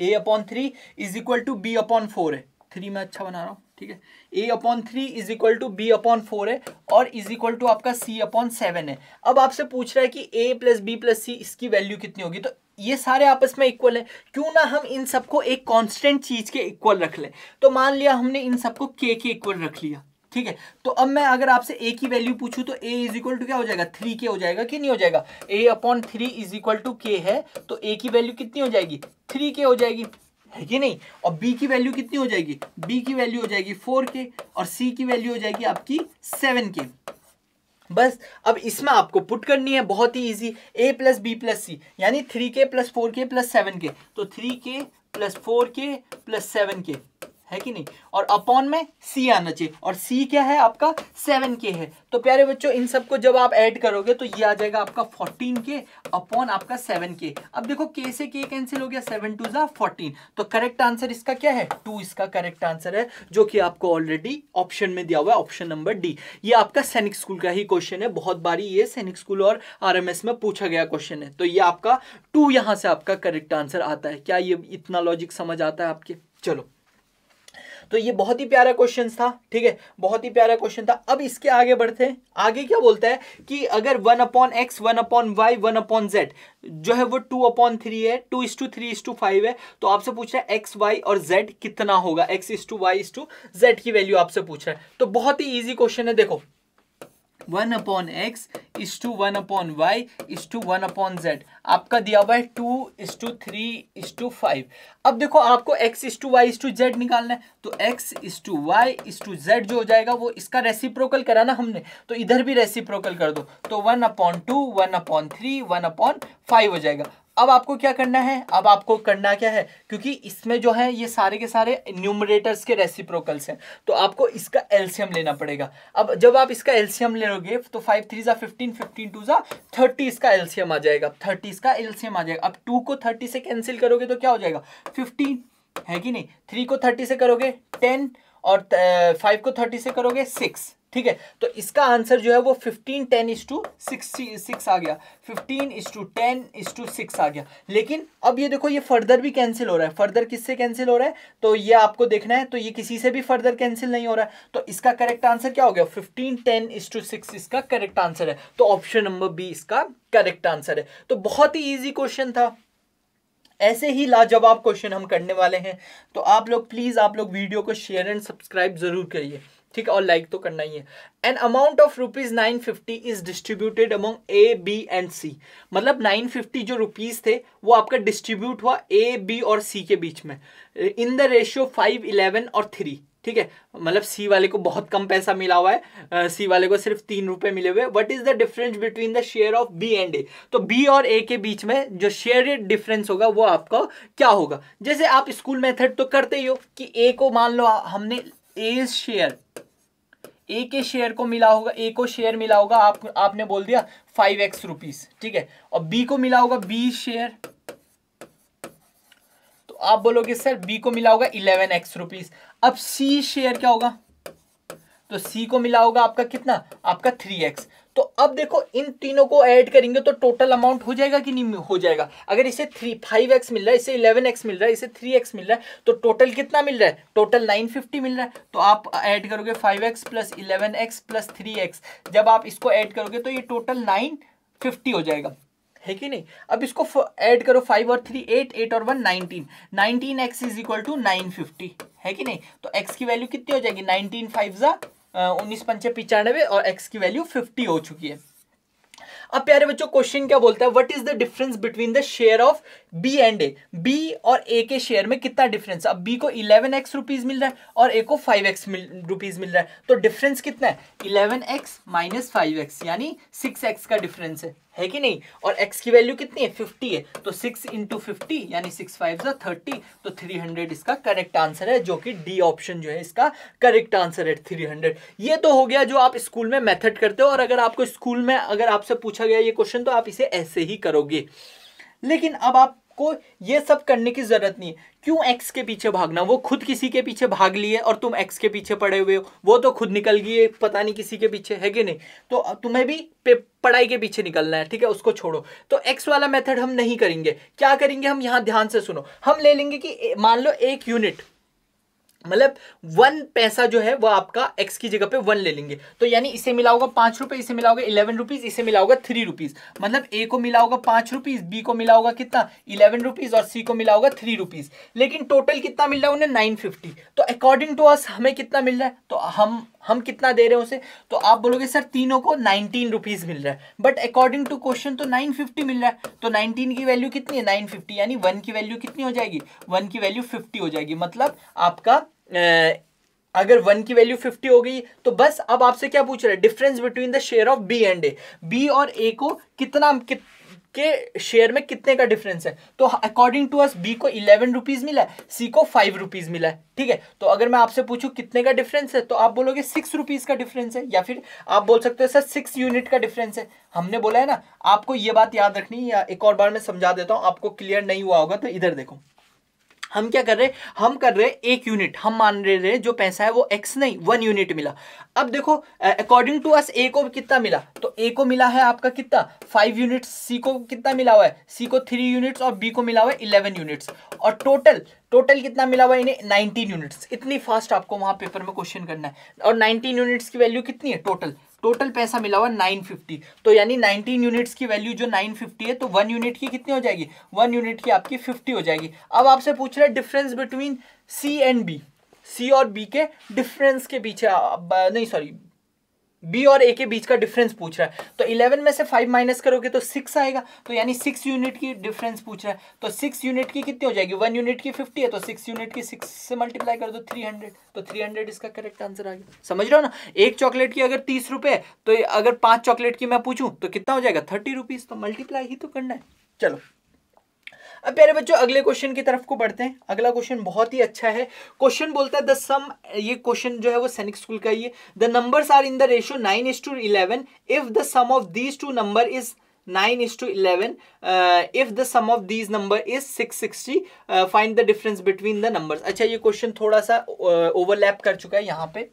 A upon three is equal to B upon four है थ्री में अच्छा बना रहा हूँ ठीक है A upon three is equal to B upon four है और इज इक्वल टू आपका सी अपॉन सेवन है अब आपसे पूछ रहा है कि A plus B plus C इसकी वैल्यू कितनी होगी तो ये सारे आपस में इक्वल है क्यों ना हम इन सबको एक कांस्टेंट चीज के इक्वल रख लें तो मान लिया हमने इन सबको के के इक्वल रख लिया ठीक है तो अब मैं अगर आपसे ए की वैल्यू पूछूं तो ए इज इक्वल टू क्या हो जाएगा थ्री के हो जाएगा कि नहीं हो जाएगा A upon three is equal to K है तो ए की वैल्यू कितनी हो जाएगी थ्री के हो जाएगी है कि नहीं और बी की वैल्यू कितनी हो जाएगी बी की वैल्यू हो जाएगी फोर के और सी की वैल्यू हो जाएगी आपकी सेवन के बस अब इसमें आपको पुट करनी है बहुत ही easy A plus B plus C यानी three K plus four K plus seven K तो three K plus four K plus seven K है कि नहीं और अपॉन में सी आना चाहिए और सी क्या है आपका सेवन के है तो प्यारे बच्चों इन सबको जब आप ऐड करोगे तो ये आ जाएगा आपका फोर्टीन के अपॉन आपका सेवन के अब देखो के से के कैंसिल हो गया सेवन टू ज़ा फोर्टीन तो करेक्ट आंसर इसका क्या है टू इसका करेक्ट आंसर है जो कि आपको ऑलरेडी ऑप्शन में दिया हुआ है ऑप्शन नंबर डी ये आपका सैनिक स्कूल का ही क्वेश्चन है बहुत बारी ये सैनिक स्कूल और आर में पूछा गया क्वेश्चन है तो ये आपका टू यहां से आपका करेक्ट आंसर आता है क्या ये इतना लॉजिक समझ आता है आपके चलो तो ये बहुत ही प्यारा क्वेश्चन था ठीक है बहुत ही प्यारा क्वेश्चन था अब इसके आगे बढ़ते हैं आगे क्या बोलता है कि अगर one upon X one upon Y one upon Z जो है वो टू अपॉन थ्री है two is to three is to five है तो आपसे पूछ रहा है एक्स वाई और जेड कितना होगा X is to Y is to Z की वैल्यू आपसे पूछ रहा है तो बहुत ही ईजी क्वेश्चन है देखो one upon X is to one upon Y is to one upon Z आपका दिया हुआ है two is to three is to five अब देखो आपको X is to Y is to Z निकालना है तो X is to Y is to Z जो हो जाएगा वो इसका रेसिप्रोकल करा ना हमने तो इधर भी रेसिप्रोकल कर दो तो one upon two one upon three one upon five हो जाएगा अब आपको क्या करना है अब आपको करना क्या है क्योंकि इसमें जो है ये सारे के सारे न्यूमरेटर्स के रेसिप्रोकल्स हैं तो आपको इसका एल्सियम लेना पड़ेगा अब जब आप इसका एल्सियम लोगे तो फाइव थ्री ज़ा फिफ्टीन फिफ्टीन टू ज़ा थर्टी इसका एल्सियम आ जाएगा थर्टी इसका एल्सियम आ जाएगा अब टू को थर्टी से कैंसिल करोगे तो क्या हो जाएगा फिफ्टीन है कि नहीं थ्री को थर्टी से करोगे टेन और फाइव को थर्टी से करोगे सिक्स ठीक है तो इसका आंसर जो है वो fifteen ten is to six आ गया fifteen is to ten is to six आ गया लेकिन अब ये देखो ये फर्दर भी कैंसिल हो रहा है फर्दर किससे कैंसिल हो रहा है तो ये आपको देखना है तो ये किसी से भी फर्दर कैंसिल नहीं हो रहा है तो इसका करेक्ट आंसर क्या हो गया fifteen ten is to six इसका करेक्ट आंसर है तो ऑप्शन नंबर बी इसका करेक्ट आंसर है तो बहुत ही ईजी क्वेश्चन था ऐसे ही लाजवाब क्वेश्चन हम करने वाले हैं तो आप लोग प्लीज़ आप लोग वीडियो को शेयर एंड सब्सक्राइब ज़रूर करिए ठीक है और लाइक तो करना ही है an amount of rupees nine fifty is distributed among A B and C मतलब नाइन फिफ्टी जो रुपीज थे वो आपका डिस्ट्रीब्यूट हुआ ए बी और सी के बीच में in the ratio five eleven और थ्री ठीक है मतलब सी वाले को बहुत कम पैसा मिला हुआ है सी uh, वाले को सिर्फ तीन रुपए मिले हुए what is the difference between the share of B and A तो बी और ए के बीच में जो शेयर डिफरेंस होगा वो आपका क्या होगा जैसे आप स्कूल मेथड तो करते ही हो कि ए को मान लो हमने ए शेयर ए के शेयर को मिला होगा ए को शेयर मिला होगा आप आपने बोल दिया फाइव एक्स रुपीज ठीक है और बी को मिला होगा बी शेयर तो आप बोलोगे सर बी को मिला होगा इलेवन एक्स रुपीज अब सी शेयर क्या होगा तो सी को मिला होगा आपका कितना आपका थ्री एक्स तो अब देखो इन तीनों को ऐड करेंगे तो टोटल अमाउंट हो जाएगा कि नहीं हो जाएगा अगर इसे थ्री फाइव एक्स मिल रहा है इसे इलेवन एक्स मिल रहा है इसे थ्री एक्स मिल रहा है तो टोटल कितना मिल रहा है टोटल नाइन फिफ्टी मिल रहा है तो आप ऐड करोगे five X plus eleven X plus three X जब आप इसको ऐड करोगे तो ये टोटल नाइन फिफ्टी हो जाएगा है कि नहीं अब इसको ऐड करो फाइव और थ्री एट एट और one nineteen nineteen X is equal to nine fifty है कि नहीं तो एक्स की वैल्यू कितनी हो जाएगी नाइनटीन फाइव ज़ा उन्नीस पंचे पिचानवे और एक्स की वैल्यू फिफ्टी हो चुकी है अब प्यारे बच्चों क्वेश्चन क्या बोलता है what is the difference between the share of B and A B और ए के शेयर में कितना डिफरेंस अब बी को इलेवन एक्स रुपीज मिल रहा है और ए को फाइव एक्स मिल रुपीज मिल रहा है तो डिफरेंस कितना है eleven X minus five X यानी सिक्स एक्स का डिफरेंस है है कि नहीं और x की वैल्यू कितनी है फिफ्टी है तो सिक्स इंटू फिफ्टी यानी सिक्स फाइव जो थर्टी तो थ्री हंड्रेड इसका करेक्ट आंसर है जो कि डी ऑप्शन जो है इसका करेक्ट आंसर है थ्री हंड्रेड ये तो हो गया जो आप स्कूल में मेथड करते हो और अगर आपको स्कूल में अगर आपसे पूछा गया ये क्वेश्चन तो आप इसे ऐसे ही करोगे लेकिन अब आप को ये सब करने की ज़रूरत नहीं है क्यों एक्स के पीछे भागना वो खुद किसी के पीछे भाग लिए और तुम एक्स के पीछे पड़े हुए हो वो तो खुद निकल गई पता नहीं किसी के पीछे है कि नहीं तो तुम्हें भी पढ़ाई के पीछे निकलना है ठीक है उसको छोड़ो तो एक्स वाला मेथड हम नहीं करेंगे क्या करेंगे हम यहाँ ध्यान से सुनो हम ले लेंगे कि मान लो एक यूनिट मतलब वन पैसा जो है वो आपका एक्स की जगह पे वन ले लेंगे तो यानी इसे मिला होगा पाँच रुपये इसे मिला होगा इलेवन रुपीज़ इसे मिला होगा थ्री रुपीज़ मतलब ए को मिला होगा पाँच रुपीज़ बी को मिला होगा कितना इलेवन रुपीज़ और सी को मिला होगा थ्री रुपीज़ लेकिन टोटल कितना मिल रहा है उन्हें नाइन फिफ्टी तो अकॉर्डिंग टू अस हमें कितना मिल रहा है तो हम हम कितना दे रहे हैं उसे तो आप बोलोगे सर तीनों को नाइनटीन रुपीज़ मिल रहा है बट अकॉर्डिंग टू क्वेश्चन तो नाइन फिफ्टी मिल रहा है तो नाइनटीन की वैल्यू कितनी है नाइन फिफ्टी यानी वन की वैल्यू कितनी हो जाएगी वन की वैल्यू फिफ्टी हो जाएगी मतलब आपका अगर वन की वैल्यू फिफ्टी हो गई तो बस अब आपसे क्या पूछ रहा है difference between the share of B and A B और ए को कितना कि, के शेयर में कितने का डिफरेंस है तो अकॉर्डिंग टू अस बी को इलेवन रुपीज मिला है सी को फाइव रुपीज मिला है ठीक है तो अगर मैं आपसे पूछूं कितने का डिफरेंस है तो आप बोलोगे सिक्स रुपीज का डिफरेंस है या फिर आप बोल सकते हो सर सिक्स यूनिट का डिफरेंस है हमने बोला है ना आपको ये बात याद रखनी या एक और बार मैं समझा देता हूँ आपको क्लियर नहीं हुआ होगा तो इधर देखो हम क्या कर रहे हम कर रहे एक यूनिट हम मान रहे हैं जो पैसा है वो एक्स नहीं वन यूनिट मिला अब देखो अकॉर्डिंग टू अस ए को कितना मिला तो ए को मिला है आपका कितना फाइव यूनिट्स सी को कितना मिला हुआ है सी को थ्री यूनिट्स और बी को मिला हुआ है इलेवन यूनिट्स और टोटल टोटल कितना मिला हुआ है इन्हें नाइनटीन यूनिट्स इतनी फास्ट आपको वहाँ पेपर में क्वेश्चन करना है और नाइनटीन यूनिट्स की वैल्यू कितनी है टोटल टोटल पैसा मिला हुआ 950 तो यानी 19 यूनिट्स की वैल्यू जो 950 है तो वन यूनिट की कितनी हो जाएगी वन यूनिट की आपकी 50 हो जाएगी अब आपसे पूछ रहे difference between C and B C और बी के डिफरेंस के पीछे नहीं सॉरी बी और ए के बीच का डिफरेंस पूछ रहा है तो इलेवन में से फाइव माइनस करोगे तो सिक्स आएगा तो यानी सिक्स यूनिट की डिफरेंस पूछ रहा है तो सिक्स यूनिट की कितनी हो जाएगी वन यूनिट की फिफ्टी है तो सिक्स यूनिट की सिक्स से मल्टीप्लाई कर दो थ्री हंड्रेड तो थ्री हंड्रेड इसका करेक्ट आंसर आ गया समझ रहे हो ना एक चॉकलेट की अगर तीस रुपये तो अगर पाँच चॉकलेट की मैं पूछूँ तो कितना हो जाएगा थर्टी रुपीज़ तो मल्टीप्लाई ही तो करना है चलो अब प्यारे बच्चों अगले क्वेश्चन की तरफ को बढ़ते हैं अगला क्वेश्चन बहुत ही अच्छा है क्वेश्चन बोलता है द सम ये क्वेश्चन जो है वो सैनिक स्कूल का ही है the numbers are in the ratio nine is to eleven if the sum of these two number is nine is to eleven if the sum of these number is six sixty find the difference between the number अच्छा ये question थोड़ा सा overlap uh, कर चुका है यहाँ पे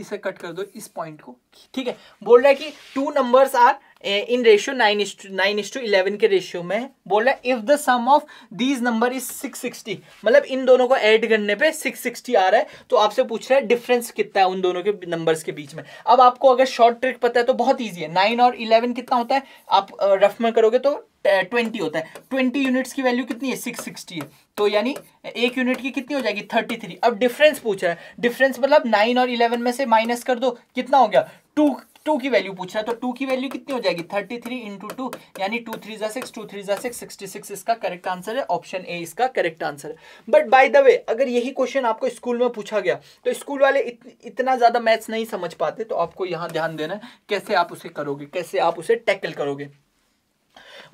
इसे कट कर दो इस पॉइंट को ठीक है बोल रहा है कि two numbers are in ratio nine is to nine is to eleven के रेशियो में बोला if the sum of these number is six sixty मतलब इन दोनों को ऐड करने पे सिक्स सिक्सटी आ रहा है तो आपसे पूछ रहा है डिफरेंस कितना है उन दोनों के नंबर्स के बीच में अब आपको अगर शॉर्ट ट्रिक पता है तो बहुत ईजी है नाइन और इलेवन कितना होता है आप रफ में करोगे तो ट्वेंटी होता है ट्वेंटी यूनिट्स की वैल्यू कितनी है सिक्स सिक्सटी है तो यानी एक यूनिट की कितनी हो जाएगी थर्टी थ्री अब डिफरेंस पूछ रहा है डिफरेंस मतलब नाइन और इलेवन में से माइनस कर दो कितना हो गया टू टू की वैल्यू पूछ रहा है तो टू की वैल्यू कितनी हो जाएगी थर्टी थ्री इंटू टू यानी टू थ्री जा सिक्स टू थ्री जा सिक्स सिक्सटी सिक्स इसका करेक्ट आंसर है ऑप्शन ए इसका करेक्ट आंसर है बट बाय द वे अगर यही क्वेश्चन आपको स्कूल में पूछा गया तो स्कूल वाले इत, इतना ज़्यादा मैथ्स नहीं समझ पाते तो आपको यहाँ ध्यान देना है कैसे आप उसे करोगे कैसे आप उसे टैकल करोगे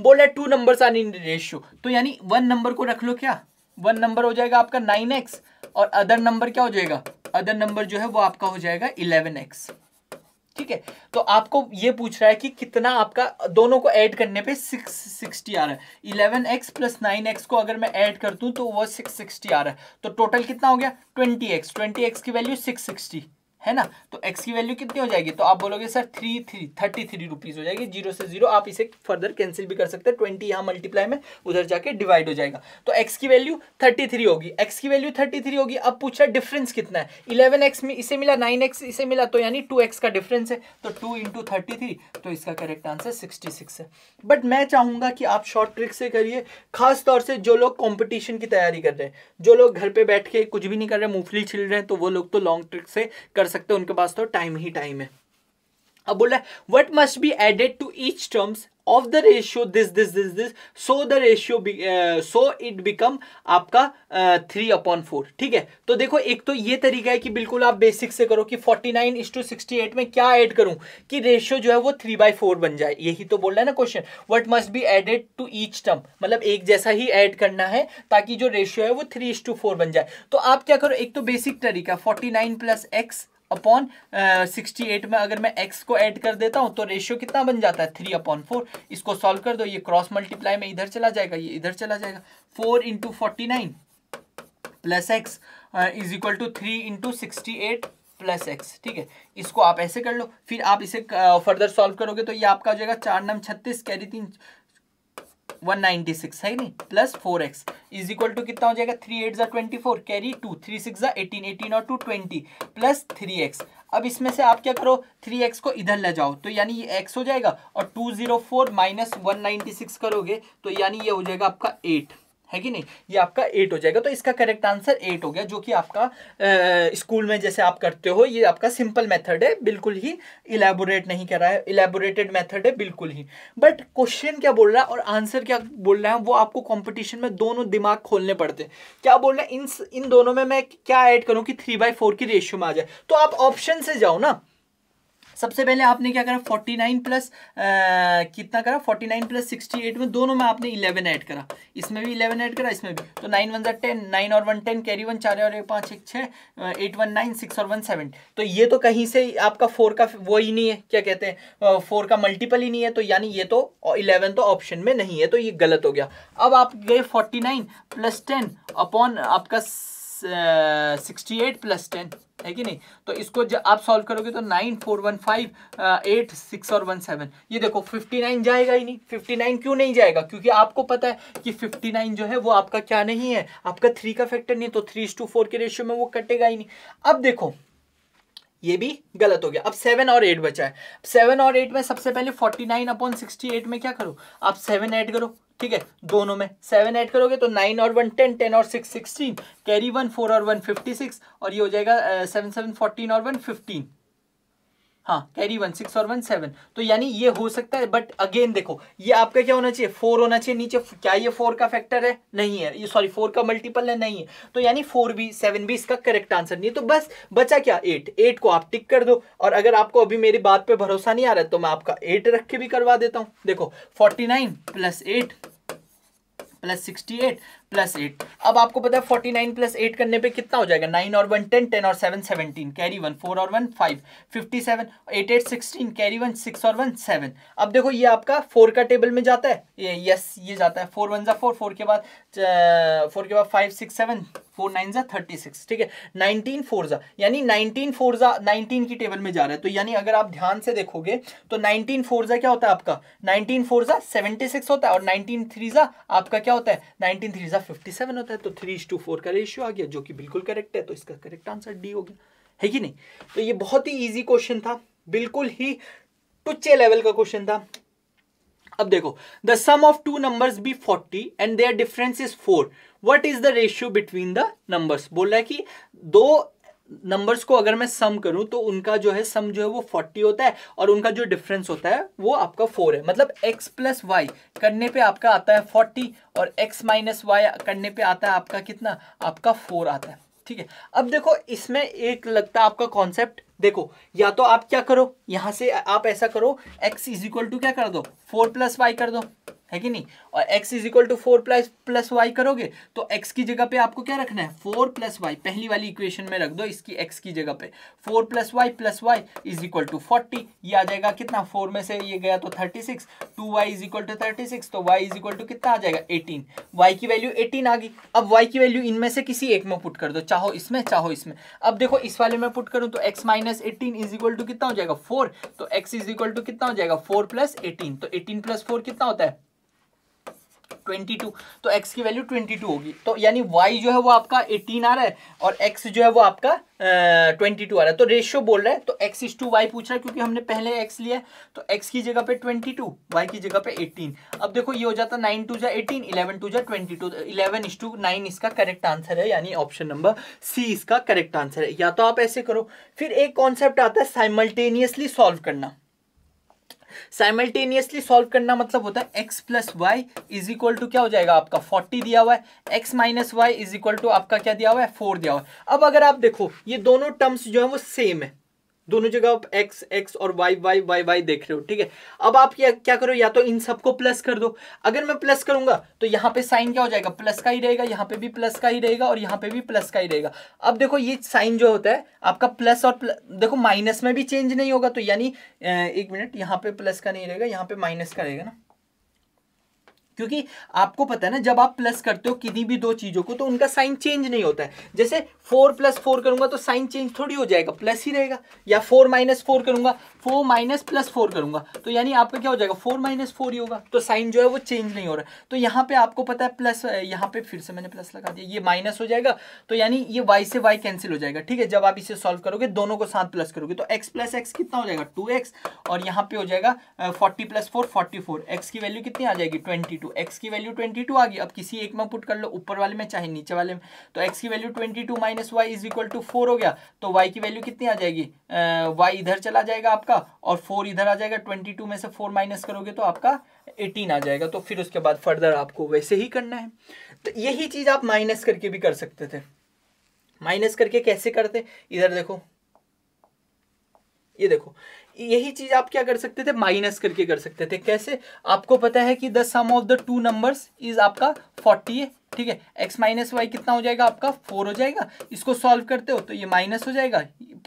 बोला two number are in ratio तो यानी वन नंबर को रख लो क्या वन नंबर हो जाएगा आपका नाइन एक्स और अदर नंबर क्या हो जाएगा अदर नंबर जो है वो आपका हो जाएगा इलेवन एक्स ठीक है तो आपको ये पूछ रहा है कि कितना आपका दोनों को ऐड करने पे सिक्स सिक्सटी आ रहा है eleven X plus nine X को अगर मैं ऐड कर दूं तो वो सिक्स सिक्सटी आ रहा है तो टोटल कितना हो गया ट्वेंटी एक्स ट्वेंटी एक्स की वैल्यू सिक्स सिक्सटी है ना तो एक्स की वैल्यू कितनी हो जाएगी तो आप बोलोगे sir three three thirty three rupees हो जाएगी जीरो से जीरो आप इसे फर्दर कैंसिल भी कर सकते हैं ट्वेंटी यहाँ मल्टीप्लाई में उधर जाके डिवाइड हो जाएगा तो एक्स की वैल्यू थर्टी थ्री होगी एक्स की वैल्यू थर्टी थ्री होगी अब पूछा डिफरेंस कितना है इलेवन एक्स में इसे मिला नाइन एक्स इसे मिला तो यानी टू एक्स का डिफरेंस है तो टू इंटू थर्टी थ्री तो इसका करेक्ट आंसर सिक्सटी सिक्स है बट मैं चाहूंगा कि आप शॉर्ट ट्रिक से करिए खास तौर से जो लोग कॉम्पिटिशन की तैयारी कर रहे हैं जो लोग घर पर बैठ के कुछ भी नहीं कर रहे मूंगफली छिल रहे हैं तो वो लोग तो लॉन्ग ट्रिक से कर सकते उनके पास तो टाइम ही टाइम है अब बोल रहा है what must be added to each terms of the ratio this this this this so the ratio so it become आपका थ्री अपॉन फोर ठीक है तो देखो एक तो ये तरीका है कि बिल्कुल आप बेसिक से करो कि forty nine is to sixty eight में क्या एड करूं कि रेशियो जो है वो थ्री बाई फोर बन जाए यही तो बोल रहा है ना question what must be added to each term मतलब एक जैसा ही एड करना है ताकि जो रेशियो है वो थ्री इज टू फोर बन जाए तो आप क्या करो एक तो बेसिक तरीका forty nine plus X upon sixty eight में अगर मैं एक्स को ऐड कर देता हूँ तो रेशियो कितना बन जाता है थ्री अपॉन फोर इसको सॉल्व कर दो ये क्रॉस मल्टीप्लाई में इधर चला जाएगा ये इधर चला जाएगा four into forty nine plus X is equal to three into sixty eight plus X ठीक है इसको आप ऐसे कर लो फिर आप इसे फर्दर uh, सॉल्व करोगे तो ये आपका हो जाएगा चार नम छत्तीस कैरी तीन वन नाइनटी सिक्स है नहीं plus four X is equal to कितना हो जाएगा थ्री एट जा twenty four carry two three six जा एटीन एटीन और two twenty plus three X अब इसमें से आप क्या करो थ्री एक्स को इधर ले जाओ तो यानी ये एक्स हो जाएगा और two zero four minus one ninety six करोगे तो यानी ये हो जाएगा आपका एट है कि नहीं ये आपका एट हो जाएगा तो इसका करेक्ट आंसर एट हो गया जो कि आपका स्कूल में जैसे आप करते हो ये आपका सिंपल मेथड है बिल्कुल ही इलेबोरेट नहीं कर रहा है इलेबोरेटेड मेथड है बिल्कुल ही बट क्वेश्चन क्या बोल रहा है और आंसर क्या बोल रहा है वो आपको कॉम्पिटिशन में दोनों दिमाग खोलने पड़ते क्या बोल रहे हैं इन इन दोनों में मैं क्या ऐड करूँ कि थ्री बाई फोर की रेशियो में आ जाए तो आप ऑप्शन से जाओ ना सबसे पहले आपने क्या करा 49 प्लस कितना करा 49 प्लस 68 में दोनों में आपने 11 ऐड करा इसमें भी 11 ऐड करा इसमें भी तो नाइन वन टेन नाइन और वन टेन कैरी वन चार और एक पाँच एक छः एट वन नाइन सिक्स और वन सेवन तो ये तो कहीं से आपका फोर का वो ही नहीं है क्या कहते हैं फोर का मल्टीपल ही नहीं है तो यानी ये तो इलेवन तो ऑप्शन में नहीं है तो ये गलत हो गया अब आप गए forty nine plus ten upon आपका सिक्सटी एट प्लस टेन है कि नहीं तो इसको जब आप सॉल्व करोगे तो nine four one five eight six और वन सेवन ये देखो फिफ्टी नाइन जाएगा ही नहीं फिफ्टी नाइन क्यों नहीं जाएगा क्योंकि आपको पता है कि फिफ्टी नाइन जो है वो आपका क्या नहीं है आपका थ्री का फैक्टर नहीं तो थ्री टू फोर के रेशियो में वो कटेगा ही नहीं अब देखो ये भी गलत हो गया अब सेवन और एट बचा है सेवन और एट में सबसे पहले forty nine upon sixty eight में क्या करो आप सेवन ऐड करो ठीक है दोनों में सेवन ऐड करोगे तो नाइन और वन टेन टेन और six sixteen carry one four और वन फिफ्टी सिक्स और ये हो जाएगा सेवन सेवन फोर्टीन और वन फिफ्टीन हाँ कैरी वन सिक्स और वन सेवन तो यानी ये हो सकता है बट अगेन देखो ये आपका क्या होना चाहिए फोर होना चाहिए नीचे क्या ये फोर का फैक्टर है नहीं है ये सॉरी फोर का मल्टीपल है नहीं है तो यानी फोर भी सेवन भी इसका करेक्ट आंसर नहीं है तो बस बचा क्या एट एट को आप टिक कर दो और अगर आपको अभी मेरी बात पर भरोसा नहीं आ रहा तो मैं आपका एट रख के भी करवा देता हूँ देखो forty nine plus eight plus sixty eight plus eight अब आपको पता है फोर्टी नाइन प्लस एट करने पे कितना हो जाएगा नाइन और वन टेन टेन और seven seventeen carry one four और one five fifty seven eight eight sixteen carry one six और वन सेवन अब देखो ये आपका फोर का टेबल में जाता है ये यस ये जाता है फोर वन ज़ा फोर फोर के बाद फोर uh, के बाद five six seven four nine ज़ा थर्टी सिक्स ठीक है नाइनटीन फोर ज़ा यानी नाइनटीन फोर ज़ा नाइनटीन की टेबल में जा रहा है तो यानी अगर आप ध्यान से देखोगे तो नाइनटीन फोर ज़ा क्या होता है आपका नाइनटीन फोर ज़ा सेवेंटी सिक्स होता है और नाइनटीन थ्री ज़ा आपका क्या होता है नाइनटीन थ्री ज़ा फिफ्टी सेवन होता है तो थ्री इज टू फोर का रेशियो आ गया जो कि बिल्कुल करेक्ट है तो इसका करेक्ट आंसर डी हो गया है कि नहीं तो ये बहुत ही ईजी क्वेश्चन था बिल्कुल ही टुच्चे लेवल का क्वेश्चन था अब देखो the sum of two numbers be forty and their difference is four what is the ratio between the numbers बोल रहा है कि दो नंबर्स को अगर मैं सम करूं तो उनका जो है सम जो है वो फोर्टी होता है और उनका जो डिफरेंस होता है वो आपका फोर है मतलब एक्स प्लस वाई करने पे आपका आता है फोर्टी और एक्स माइनस वाई करने पे आता है आपका कितना आपका फोर आता है ठीक है अब देखो इसमें एक लगता आपका कॉन्सेप्ट देखो या तो आप क्या करो यहां से आप ऐसा करो x इज इक्वल टू क्या कर दो फोर प्लस वाई कर दो है कि नहीं और x is equal to four plus plus Y करोगे तो x की जगह पे आपको क्या रखना है फोर प्लस वाई पहली वाली इक्वेशन में रख दो इसकी x की जगह पे four plus Y plus Y is equal to forty ये आ जाएगा कितना फोर में से ये गया तो thirty six two Y is equal to thirty six तो y इज इक्वल टू कितना आ जाएगा एटीन वाई की वैल्यू एटीन आ गई अब वाई की वैल्यू इनमें से किसी एक में पुट कर दो चाहो इसमें चाहो इसमें अब देखो इस वाले में पुट करूँ तो X minus eighteen is equal to कितना हो जाएगा फोर तो एक्स इज इक्वल टू कितना हो जाएगा फोर प्लस एटीन तो एटीन प्लस फोर कितना होता है ट्वेंटी टू तो एक्स की वैल्यू ट्वेंटी टू होगी तो यानी वाई जो है वो आपका एटीन आ रहा है और एक्स जो है वो आपका ट्वेंटी टू आ रहा है तो रेशियो बोल रहा है तो एक्स इज टू वाई पूछ रहा है क्योंकि हमने पहले एक्स लिया है तो एक्स की जगह पे ट्वेंटी टू वाई की जगह पे एटीन अब देखो ये हो जाता नाइन टू जा एटीन इलेवन टू जा twenty two eleven is to nine इसका करेक्ट आंसर है यानी ऑप्शन नंबर सी इसका करेक्ट आंसर है या तो आप ऐसे करो फिर एक कॉन्सेप्ट आता है साइमल्टेनियसली सॉल्व करना साइमल्टेनियसली सॉल्व करना मतलब होता है X plus Y is equal to क्या हो जाएगा आपका फोर्टी दिया हुआ है X minus Y is equal to आपका क्या दिया हुआ है फोर दिया हुआ है अब अगर आप देखो ये दोनों टर्म्स जो है वो सेम है दोनों जगह आप एक्स एक्स और वाई वाई वाई वाई देख रहे हो ठीक है अब आप क्या क्या करो या तो इन सबको प्लस कर दो अगर मैं प्लस करूंगा तो यहाँ पे साइन क्या हो जाएगा प्लस का ही रहेगा यहाँ पे भी प्लस का ही रहेगा और यहाँ पे भी प्लस का ही रहेगा अब देखो ये साइन जो होता है आपका प्लस और प्लस, देखो माइनस में भी चेंज नहीं होगा तो यानी एक मिनट यहाँ पे प्लस का नहीं रहेगा यहाँ पे माइनस का रहेगा ना क्योंकि आपको पता है ना जब आप प्लस करते हो किसी भी दो चीज़ों को तो उनका साइन चेंज नहीं होता है जैसे फोर प्लस फोर करूंगा तो साइन चेंज थोड़ी हो जाएगा प्लस ही रहेगा या फोर माइनस फोर करूंगा फोर माइनस प्लस फोर करूंगा तो यानी आपका क्या हो जाएगा फोर माइनस फोर ही होगा तो साइन जो है वो चेंज नहीं हो रहा तो यहाँ पे आपको पता है प्लस यहाँ पे फिर से मैंने प्लस लगा दिया ये माइनस हो जाएगा तो यानी ये वाई से वाई कैंसिल हो जाएगा ठीक है जब आप इसे सॉल्व करोगे दोनों को साथ प्लस करोगे तो एक्स प्लस एक्स कितना हो जाएगा टू और यहाँ पे हो जाएगा फोर्टी प्लस फोर फोर्टी की वैल्यू कितनी आ जाएगी ट्वेंटी टू एक्स की वैल्यू ट्वेंटी टू आ गई अब किसी एक में पुट कर लो ऊपर वाले में चाहे नीचे वाले में तो एक्स की value twenty two minus Y is equal to four हो गया तो वाई की वैल्यू कितनी आ जाएगी वाई इधर चला जाएगा आपका और फोर इधर आ जाएगा ट्वेंटी टू में से फोर माइनस करोगे तो आपका एटीन आ जाएगा तो फिर उसके बाद फर्दर आपको वैसे ही करना है तो यही चीज़ आप माइनस करके भी कर सकते थे माइनस करके कैसे करते इधर देखो ये देखो यही चीज आप क्या कर सकते थे माइनस करके कर सकते थे कैसे आपको पता है कि the sum of the two numbers is आपका फोर्टी है ठीक है एक्स माइनस वाई कितना हो जाएगा आपका फोर हो जाएगा इसको सॉल्व करते हो तो ये माइनस हो जाएगा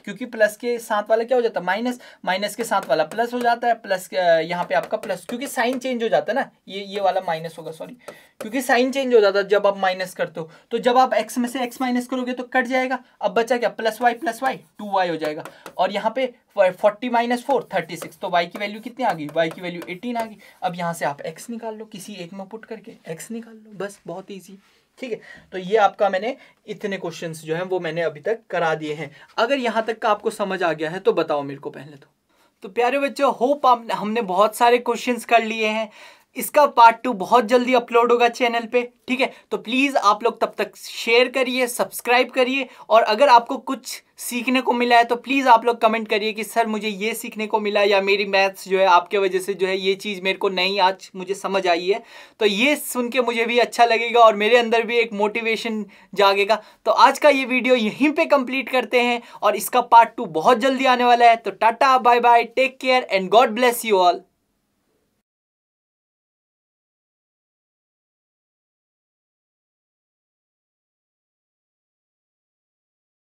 क्योंकि प्लस के साथ वाला क्या हो जाता है माइनस माइनस के साथ वाला प्लस हो जाता है प्लस यहाँ पे आपका प्लस क्योंकि साइन चेंज हो जाता है ना ये ये वाला माइनस होगा सॉरी क्योंकि साइन चेंज हो जाता है जब आप माइनस करते हो तो जब आप एक्स में से एक्स माइनस करोगे तो कट जाएगा अब बचा क्या plus Y plus Y two Y हो जाएगा और यहाँ पे forty minus four thirty six तो वाई की वैल्यू कितनी आ गई वाई की वैल्यू एटीन आ गई अब यहाँ से आप एक्स निकाल लो किसी एक में पुट करके एक्स निकाल लो बस बहुत ईजी ठीक है तो ये आपका मैंने इतने क्वेश्चंस जो हैं वो मैंने अभी तक करा दिए हैं अगर यहाँ तक का आपको समझ आ गया है तो बताओ मेरे को पहले तो तो प्यारे बच्चों होप आप हमने बहुत सारे क्वेश्चंस कर लिए हैं इसका पार्ट टू बहुत जल्दी अपलोड होगा चैनल पे ठीक है तो प्लीज़ आप लोग तब तक शेयर करिए सब्सक्राइब करिए और अगर आपको कुछ सीखने को मिला है तो प्लीज़ आप लोग कमेंट करिए कि सर मुझे ये सीखने को मिला या मेरी मैथ्स जो है आपके वजह से जो है ये चीज़ मेरे को नई आज मुझे समझ आई है तो ये सुन के मुझे भी अच्छा लगेगा और मेरे अंदर भी एक मोटिवेशन जागेगा तो आज का ये वीडियो यहीं पर कंप्लीट करते हैं और इसका पार्ट टू बहुत जल्दी आने वाला है तो tata bye bye take care and God bless you all